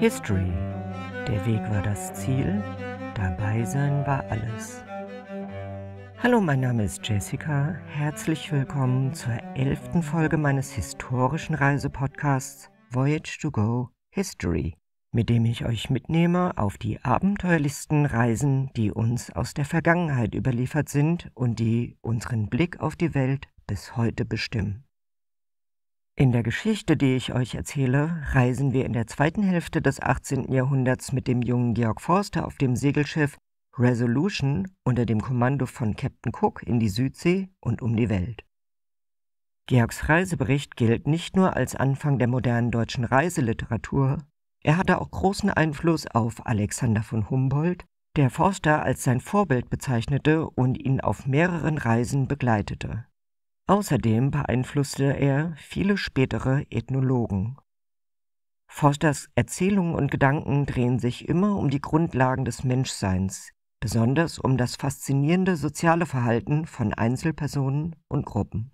History. Der Weg war das Ziel, dabei sein war alles. Hallo, mein Name ist Jessica. Herzlich willkommen zur elften Folge meines historischen Reisepodcasts Voyage to Go History, mit dem ich euch mitnehme auf die abenteuerlichsten Reisen, die uns aus der Vergangenheit überliefert sind und die unseren Blick auf die Welt bis heute bestimmen. In der Geschichte, die ich euch erzähle, reisen wir in der zweiten Hälfte des 18. Jahrhunderts mit dem jungen Georg Forster auf dem Segelschiff Resolution unter dem Kommando von Captain Cook in die Südsee und um die Welt. Georgs Reisebericht gilt nicht nur als Anfang der modernen deutschen Reiseliteratur, er hatte auch großen Einfluss auf Alexander von Humboldt, der Forster als sein Vorbild bezeichnete und ihn auf mehreren Reisen begleitete. Außerdem beeinflusste er viele spätere Ethnologen. Forsters Erzählungen und Gedanken drehen sich immer um die Grundlagen des Menschseins, besonders um das faszinierende soziale Verhalten von Einzelpersonen und Gruppen.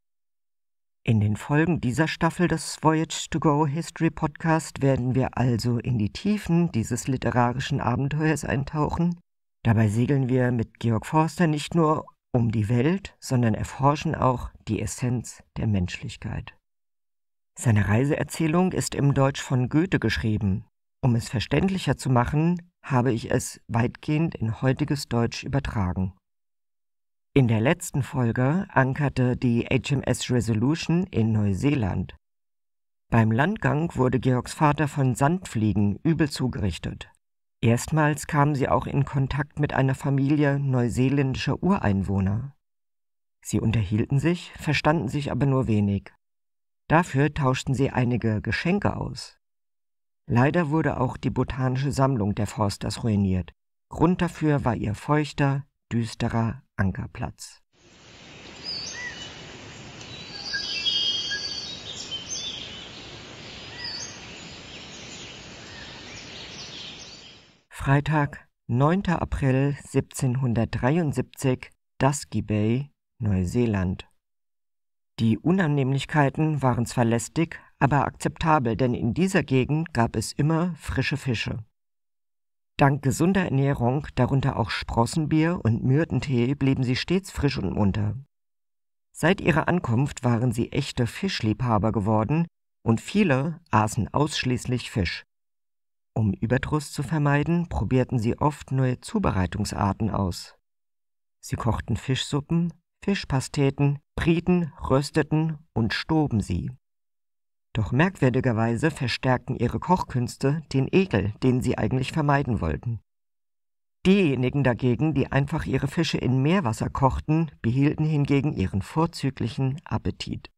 In den Folgen dieser Staffel des Voyage to Go History Podcast werden wir also in die Tiefen dieses literarischen Abenteuers eintauchen. Dabei segeln wir mit Georg Forster nicht nur um die Welt, sondern erforschen auch die Essenz der Menschlichkeit. Seine Reiseerzählung ist im Deutsch von Goethe geschrieben. Um es verständlicher zu machen, habe ich es weitgehend in heutiges Deutsch übertragen. In der letzten Folge ankerte die HMS Resolution in Neuseeland. Beim Landgang wurde Georgs Vater von Sandfliegen übel zugerichtet. Erstmals kamen sie auch in Kontakt mit einer Familie neuseeländischer Ureinwohner. Sie unterhielten sich, verstanden sich aber nur wenig. Dafür tauschten sie einige Geschenke aus. Leider wurde auch die botanische Sammlung der Forsters ruiniert. Grund dafür war ihr feuchter, düsterer Ankerplatz. Freitag, 9. April 1773, Dusky Bay, Neuseeland. Die Unannehmlichkeiten waren zwar lästig, aber akzeptabel, denn in dieser Gegend gab es immer frische Fische. Dank gesunder Ernährung, darunter auch Sprossenbier und Myrtentee, blieben sie stets frisch und munter. Seit ihrer Ankunft waren sie echte Fischliebhaber geworden und viele aßen ausschließlich Fisch. Um Überdruss zu vermeiden, probierten sie oft neue Zubereitungsarten aus. Sie kochten Fischsuppen, Fischpasteten, brieten, rösteten und stoben sie. Doch merkwürdigerweise verstärkten ihre Kochkünste den Ekel, den sie eigentlich vermeiden wollten. Diejenigen dagegen, die einfach ihre Fische in Meerwasser kochten, behielten hingegen ihren vorzüglichen Appetit.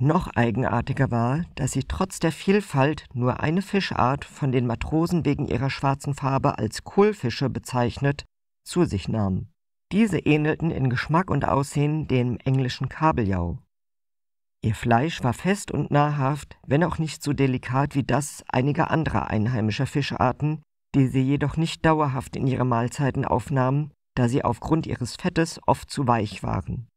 Noch eigenartiger war, dass sie trotz der Vielfalt nur eine Fischart, von den Matrosen wegen ihrer schwarzen Farbe als Kohlfische bezeichnet, zu sich nahmen. Diese ähnelten in Geschmack und Aussehen dem englischen Kabeljau. Ihr Fleisch war fest und nahrhaft, wenn auch nicht so delikat wie das einiger anderer einheimischer Fischarten, die sie jedoch nicht dauerhaft in ihre Mahlzeiten aufnahmen, da sie aufgrund ihres Fettes oft zu weich waren.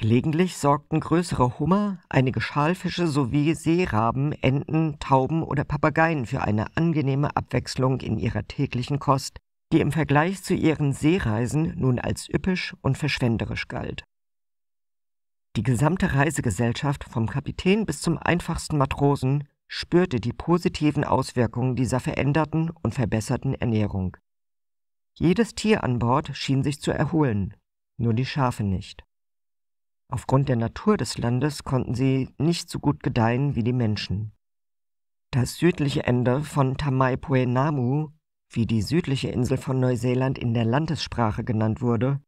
Gelegentlich sorgten größere Hummer, einige Schalfische sowie Seeraben, Enten, Tauben oder Papageien für eine angenehme Abwechslung in ihrer täglichen Kost, die im Vergleich zu ihren Seereisen nun als üppisch und verschwenderisch galt. Die gesamte Reisegesellschaft vom Kapitän bis zum einfachsten Matrosen spürte die positiven Auswirkungen dieser veränderten und verbesserten Ernährung. Jedes Tier an Bord schien sich zu erholen, nur die Schafe nicht. Aufgrund der Natur des Landes konnten sie nicht so gut gedeihen wie die Menschen. Das südliche Ende von Tamaipoenamu, wie die südliche Insel von Neuseeland in der Landessprache genannt wurde,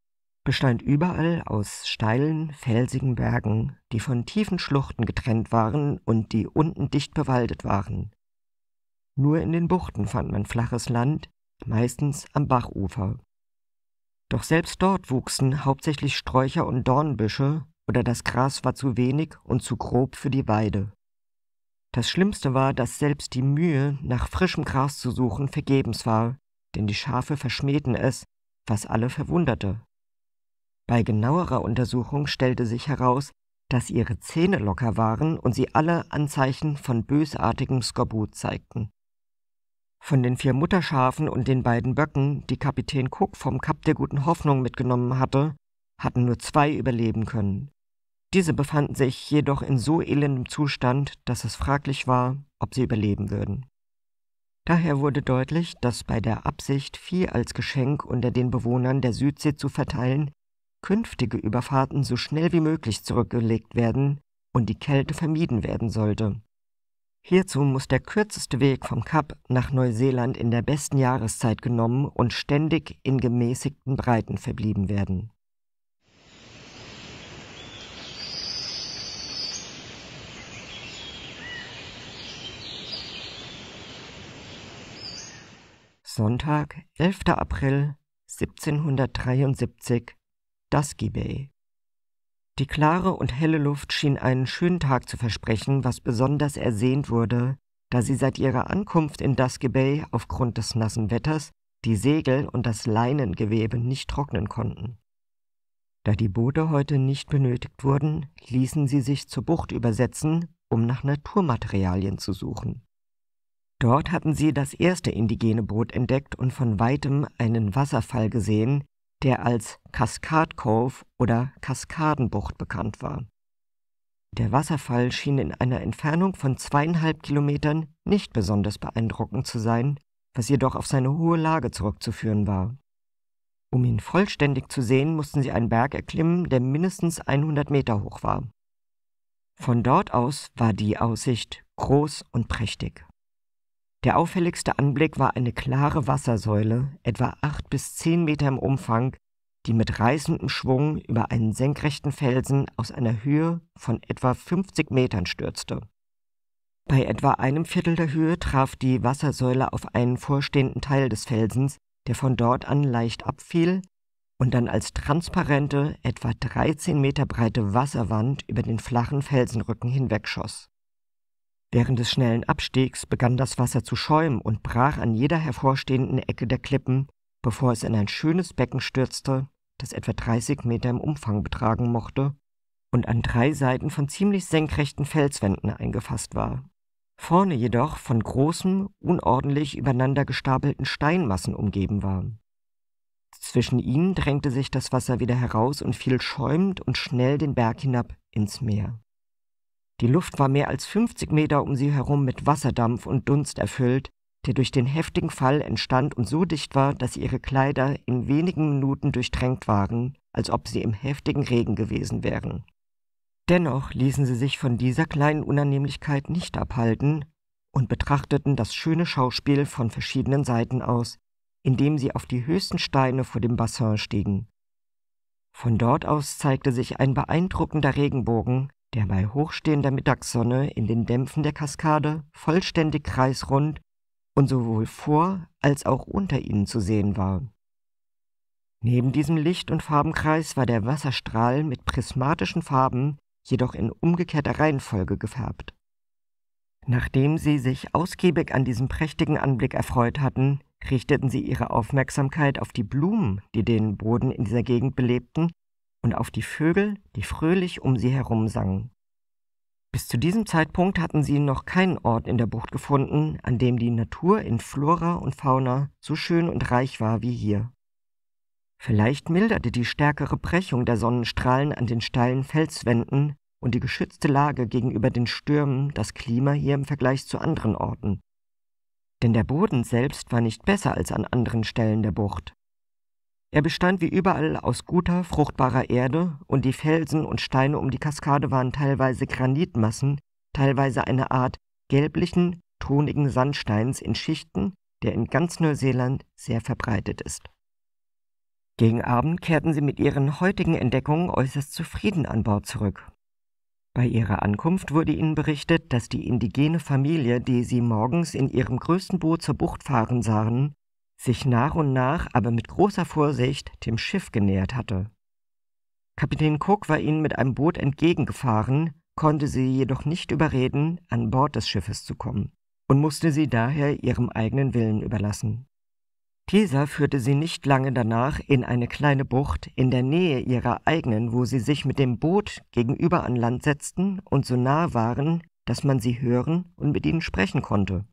bestand überall aus steilen, felsigen Bergen, die von tiefen Schluchten getrennt waren und die unten dicht bewaldet waren. Nur in den Buchten fand man flaches Land, meistens am Bachufer. Doch selbst dort wuchsen hauptsächlich Sträucher und Dornbüsche, oder das Gras war zu wenig und zu grob für die Weide. Das Schlimmste war, dass selbst die Mühe, nach frischem Gras zu suchen, vergebens war, denn die Schafe verschmähten es, was alle verwunderte. Bei genauerer Untersuchung stellte sich heraus, dass ihre Zähne locker waren und sie alle Anzeichen von bösartigem Skorbut zeigten. Von den vier Mutterschafen und den beiden Böcken, die Kapitän Cook vom Kap der guten Hoffnung mitgenommen hatte, hatten nur zwei überleben können. Diese befanden sich jedoch in so elendem Zustand, dass es fraglich war, ob sie überleben würden. Daher wurde deutlich, dass bei der Absicht, Vieh als Geschenk unter den Bewohnern der Südsee zu verteilen, künftige Überfahrten so schnell wie möglich zurückgelegt werden und die Kälte vermieden werden sollte. Hierzu muss der kürzeste Weg vom Kap nach Neuseeland in der besten Jahreszeit genommen und ständig in gemäßigten Breiten verblieben werden. Sonntag, 11. April 1773, Dusky Bay. Die klare und helle Luft schien einen schönen Tag zu versprechen, was besonders ersehnt wurde, da sie seit ihrer Ankunft in Dusky Bay aufgrund des nassen Wetters die Segel und das Leinengewebe nicht trocknen konnten. Da die Boote heute nicht benötigt wurden, ließen sie sich zur Bucht übersetzen, um nach Naturmaterialien zu suchen. Dort hatten sie das erste indigene Boot entdeckt und von weitem einen Wasserfall gesehen, der als Cascade Cove oder Kaskadenbucht bekannt war. Der Wasserfall schien in einer Entfernung von zweieinhalb Kilometern nicht besonders beeindruckend zu sein, was jedoch auf seine hohe Lage zurückzuführen war. Um ihn vollständig zu sehen, mussten sie einen Berg erklimmen, der mindestens 100 Meter hoch war. Von dort aus war die Aussicht groß und prächtig. Der auffälligste Anblick war eine klare Wassersäule, etwa acht bis zehn Meter im Umfang, die mit reißendem Schwung über einen senkrechten Felsen aus einer Höhe von etwa 50 Metern stürzte. Bei etwa einem Viertel der Höhe traf die Wassersäule auf einen vorstehenden Teil des Felsens, der von dort an leicht abfiel und dann als transparente, etwa 13 Meter breite Wasserwand über den flachen Felsenrücken hinwegschoss. Während des schnellen Abstiegs begann das Wasser zu schäumen und brach an jeder hervorstehenden Ecke der Klippen, bevor es in ein schönes Becken stürzte, das etwa 30 Meter im Umfang betragen mochte und an drei Seiten von ziemlich senkrechten Felswänden eingefasst war. Vorne jedoch von großen, unordentlich übereinander gestapelten Steinmassen umgeben war. Zwischen ihnen drängte sich das Wasser wieder heraus und fiel schäumend und schnell den Berg hinab ins Meer. Die Luft war mehr als 50 Meter um sie herum mit Wasserdampf und Dunst erfüllt, der durch den heftigen Fall entstand und so dicht war, dass ihre Kleider in wenigen Minuten durchtränkt waren, als ob sie im heftigen Regen gewesen wären. Dennoch ließen sie sich von dieser kleinen Unannehmlichkeit nicht abhalten und betrachteten das schöne Schauspiel von verschiedenen Seiten aus, indem sie auf die höchsten Steine vor dem Bassin stiegen. Von dort aus zeigte sich ein beeindruckender Regenbogen, der bei hochstehender Mittagssonne in den Dämpfen der Kaskade vollständig kreisrund und sowohl vor als auch unter ihnen zu sehen war. Neben diesem Licht- und Farbenkreis war der Wasserstrahl mit prismatischen Farben jedoch in umgekehrter Reihenfolge gefärbt. Nachdem sie sich ausgiebig an diesem prächtigen Anblick erfreut hatten, richteten sie ihre Aufmerksamkeit auf die Blumen, die den Boden in dieser Gegend belebten und auf die Vögel, die fröhlich um sie herum sangen. Bis zu diesem Zeitpunkt hatten sie noch keinen Ort in der Bucht gefunden, an dem die Natur in Flora und Fauna so schön und reich war wie hier. Vielleicht milderte die stärkere Brechung der Sonnenstrahlen an den steilen Felswänden und die geschützte Lage gegenüber den Stürmen das Klima hier im Vergleich zu anderen Orten. Denn der Boden selbst war nicht besser als an anderen Stellen der Bucht. Er bestand wie überall aus guter, fruchtbarer Erde und die Felsen und Steine um die Kaskade waren teilweise Granitmassen, teilweise eine Art gelblichen, tonigen Sandsteins in Schichten, der in ganz Neuseeland sehr verbreitet ist. Gegen Abend kehrten sie mit ihren heutigen Entdeckungen äußerst zufrieden an Bord zurück. Bei ihrer Ankunft wurde ihnen berichtet, dass die indigene Familie, die sie morgens in ihrem größten Boot zur Bucht fahren sahen, sich nach und nach, aber mit großer Vorsicht, dem Schiff genähert hatte. Kapitän Cook war ihnen mit einem Boot entgegengefahren, konnte sie jedoch nicht überreden, an Bord des Schiffes zu kommen und musste sie daher ihrem eigenen Willen überlassen. Dieser führte sie nicht lange danach in eine kleine Bucht in der Nähe ihrer eigenen, wo sie sich mit dem Boot gegenüber an Land setzten und so nah waren, dass man sie hören und mit ihnen sprechen konnte.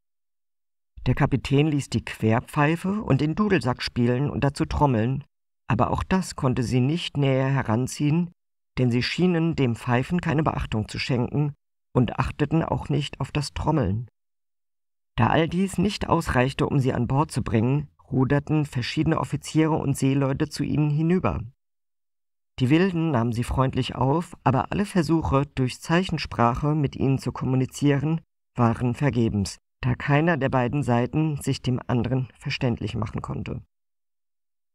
Der Kapitän ließ die Querpfeife und den Dudelsack spielen und dazu trommeln, aber auch das konnte sie nicht näher heranziehen, denn sie schienen dem Pfeifen keine Beachtung zu schenken und achteten auch nicht auf das Trommeln. Da all dies nicht ausreichte, um sie an Bord zu bringen, ruderten verschiedene Offiziere und Seeleute zu ihnen hinüber. Die Wilden nahmen sie freundlich auf, aber alle Versuche, durch Zeichensprache mit ihnen zu kommunizieren, waren vergebens da keiner der beiden Seiten sich dem anderen verständlich machen konnte.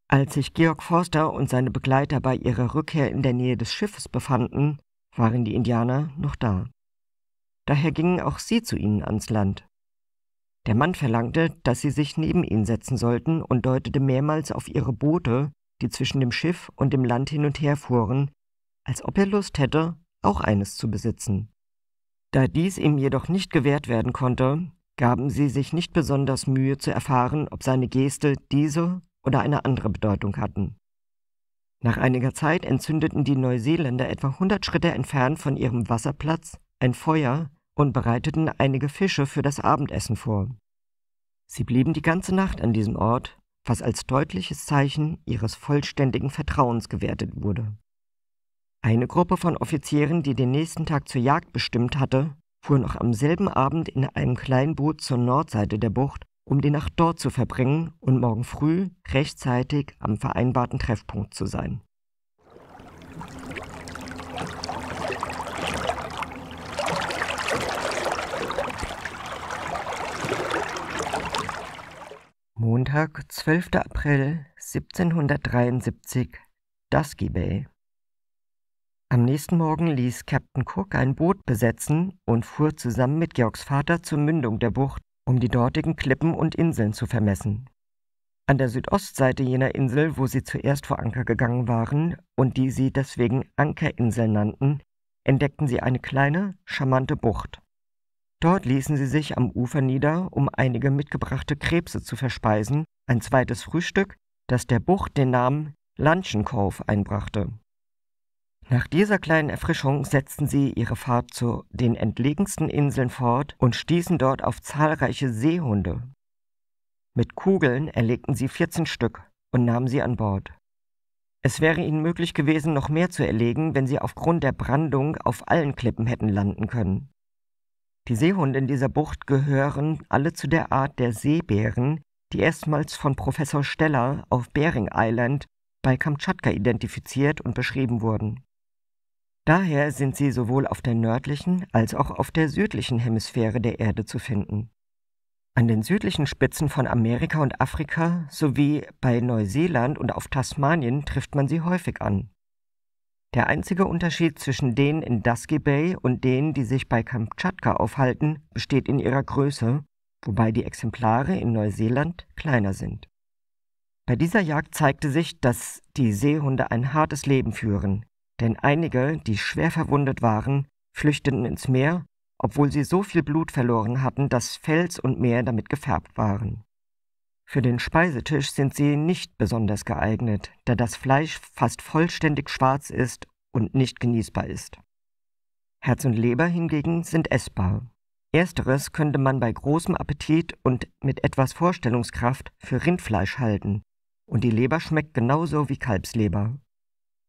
Als sich Georg Forster und seine Begleiter bei ihrer Rückkehr in der Nähe des Schiffes befanden, waren die Indianer noch da. Daher gingen auch sie zu ihnen ans Land. Der Mann verlangte, dass sie sich neben ihn setzen sollten und deutete mehrmals auf ihre Boote, die zwischen dem Schiff und dem Land hin und her fuhren, als ob er Lust hätte, auch eines zu besitzen. Da dies ihm jedoch nicht gewährt werden konnte, gaben sie sich nicht besonders Mühe zu erfahren, ob seine Geste diese oder eine andere Bedeutung hatten. Nach einiger Zeit entzündeten die Neuseeländer etwa 100 Schritte entfernt von ihrem Wasserplatz ein Feuer und bereiteten einige Fische für das Abendessen vor. Sie blieben die ganze Nacht an diesem Ort, was als deutliches Zeichen ihres vollständigen Vertrauens gewertet wurde. Eine Gruppe von Offizieren, die den nächsten Tag zur Jagd bestimmt hatte, fuhr noch am selben Abend in einem kleinen Boot zur Nordseite der Bucht, um die Nacht dort zu verbringen und morgen früh rechtzeitig am vereinbarten Treffpunkt zu sein. Montag, 12. April 1773, Dusky Bay. Am nächsten Morgen ließ Captain Cook ein Boot besetzen und fuhr zusammen mit Georgs Vater zur Mündung der Bucht, um die dortigen Klippen und Inseln zu vermessen. An der Südostseite jener Insel, wo sie zuerst vor Anker gegangen waren und die sie deswegen Ankerinsel nannten, entdeckten sie eine kleine, charmante Bucht. Dort ließen sie sich am Ufer nieder, um einige mitgebrachte Krebse zu verspeisen, ein zweites Frühstück, das der Bucht den Namen Luncheon einbrachte. Nach dieser kleinen Erfrischung setzten sie ihre Fahrt zu den entlegensten Inseln fort und stießen dort auf zahlreiche Seehunde. Mit Kugeln erlegten sie 14 Stück und nahmen sie an Bord. Es wäre ihnen möglich gewesen, noch mehr zu erlegen, wenn sie aufgrund der Brandung auf allen Klippen hätten landen können. Die Seehunde in dieser Bucht gehören alle zu der Art der Seebären, die erstmals von Professor Steller auf Bering Island bei Kamtschatka identifiziert und beschrieben wurden. Daher sind sie sowohl auf der nördlichen als auch auf der südlichen Hemisphäre der Erde zu finden. An den südlichen Spitzen von Amerika und Afrika sowie bei Neuseeland und auf Tasmanien trifft man sie häufig an. Der einzige Unterschied zwischen denen in Dusky Bay und denen, die sich bei Kamtschatka aufhalten, besteht in ihrer Größe, wobei die Exemplare in Neuseeland kleiner sind. Bei dieser Jagd zeigte sich, dass die Seehunde ein hartes Leben führen, denn einige, die schwer verwundet waren, flüchteten ins Meer, obwohl sie so viel Blut verloren hatten, dass Fels und Meer damit gefärbt waren. Für den Speisetisch sind sie nicht besonders geeignet, da das Fleisch fast vollständig schwarz ist und nicht genießbar ist. Herz und Leber hingegen sind essbar. Ersteres könnte man bei großem Appetit und mit etwas Vorstellungskraft für Rindfleisch halten, und die Leber schmeckt genauso wie Kalbsleber.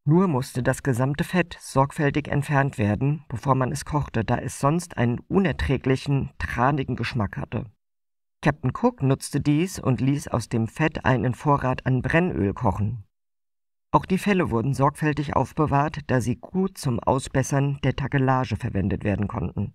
Nur musste das gesamte Fett sorgfältig entfernt werden, bevor man es kochte, da es sonst einen unerträglichen, tranigen Geschmack hatte. Captain Cook nutzte dies und ließ aus dem Fett einen Vorrat an Brennöl kochen. Auch die Felle wurden sorgfältig aufbewahrt, da sie gut zum Ausbessern der Takelage verwendet werden konnten.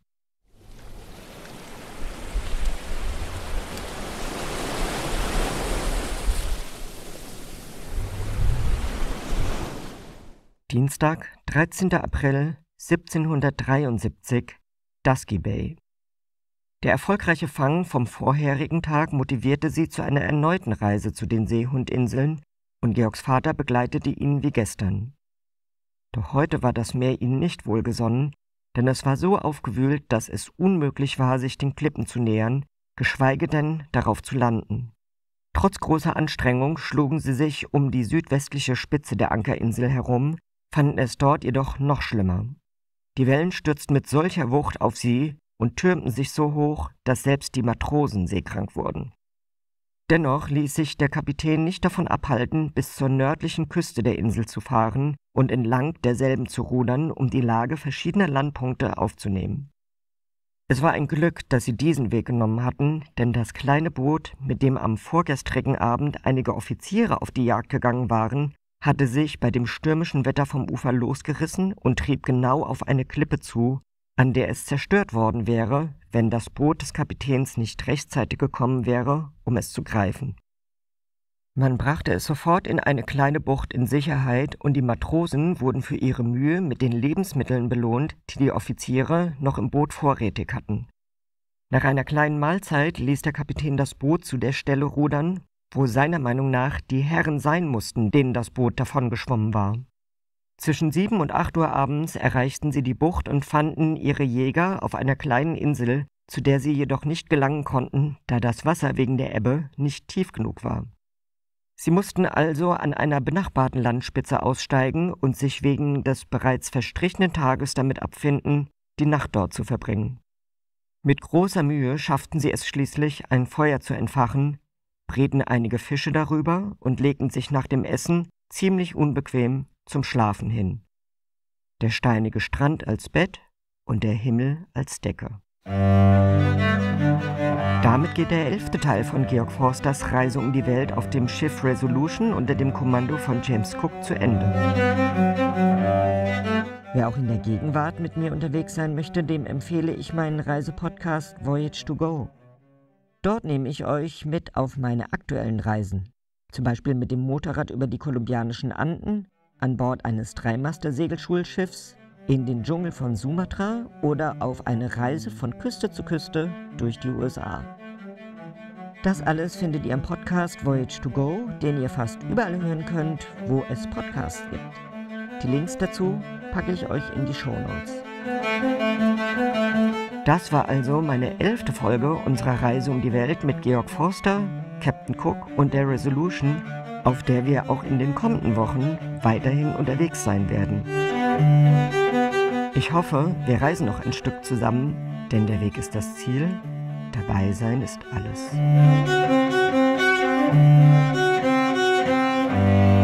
Dienstag, 13. April 1773, Dusky Bay. Der erfolgreiche Fang vom vorherigen Tag motivierte sie zu einer erneuten Reise zu den Seehundinseln und Georgs Vater begleitete ihn wie gestern. Doch heute war das Meer ihnen nicht wohlgesonnen, denn es war so aufgewühlt, dass es unmöglich war, sich den Klippen zu nähern, geschweige denn darauf zu landen. Trotz großer Anstrengung schlugen sie sich um die südwestliche Spitze der Ankerinsel herum, fanden es dort jedoch noch schlimmer. Die Wellen stürzten mit solcher Wucht auf sie und türmten sich so hoch, dass selbst die Matrosen seekrank wurden. Dennoch ließ sich der Kapitän nicht davon abhalten, bis zur nördlichen Küste der Insel zu fahren und entlang derselben zu rudern, um die Lage verschiedener Landpunkte aufzunehmen. Es war ein Glück, dass sie diesen Weg genommen hatten, denn das kleine Boot, mit dem am vorgestrigen Abend einige Offiziere auf die Jagd gegangen waren, hatte sich bei dem stürmischen Wetter vom Ufer losgerissen und trieb genau auf eine Klippe zu, an der es zerstört worden wäre, wenn das Boot des Kapitäns nicht rechtzeitig gekommen wäre, um es zu greifen. Man brachte es sofort in eine kleine Bucht in Sicherheit und die Matrosen wurden für ihre Mühe mit den Lebensmitteln belohnt, die die Offiziere noch im Boot vorrätig hatten. Nach einer kleinen Mahlzeit ließ der Kapitän das Boot zu der Stelle rudern, wo seiner Meinung nach die Herren sein mussten, denen das Boot davongeschwommen war. Zwischen sieben und acht Uhr abends erreichten sie die Bucht und fanden ihre Jäger auf einer kleinen Insel, zu der sie jedoch nicht gelangen konnten, da das Wasser wegen der Ebbe nicht tief genug war. Sie mussten also an einer benachbarten Landspitze aussteigen und sich wegen des bereits verstrichenen Tages damit abfinden, die Nacht dort zu verbringen. Mit großer Mühe schafften sie es schließlich, ein Feuer zu entfachen, breten einige Fische darüber und legten sich nach dem Essen ziemlich unbequem zum Schlafen hin. Der steinige Strand als Bett und der Himmel als Decke. Damit geht der elfte Teil von Georg Forsters Reise um die Welt auf dem Schiff Resolution unter dem Kommando von James Cook zu Ende. Wer auch in der Gegenwart mit mir unterwegs sein möchte, dem empfehle ich meinen Reisepodcast Voyage to Go. Dort nehme ich euch mit auf meine aktuellen Reisen, zum Beispiel mit dem Motorrad über die kolumbianischen Anden, an Bord eines Dreimaster-Segelschulschiffs, in den Dschungel von Sumatra oder auf eine Reise von Küste zu Küste durch die USA. Das alles findet ihr im Podcast Voyage to Go, den ihr fast überall hören könnt, wo es Podcasts gibt. Die Links dazu packe ich euch in die Show Notes. Das war also meine elfte Folge unserer Reise um die Welt mit Georg Forster, Captain Cook und der Resolution, auf der wir auch in den kommenden Wochen weiterhin unterwegs sein werden. Ich hoffe, wir reisen noch ein Stück zusammen, denn der Weg ist das Ziel, dabei sein ist alles. Musik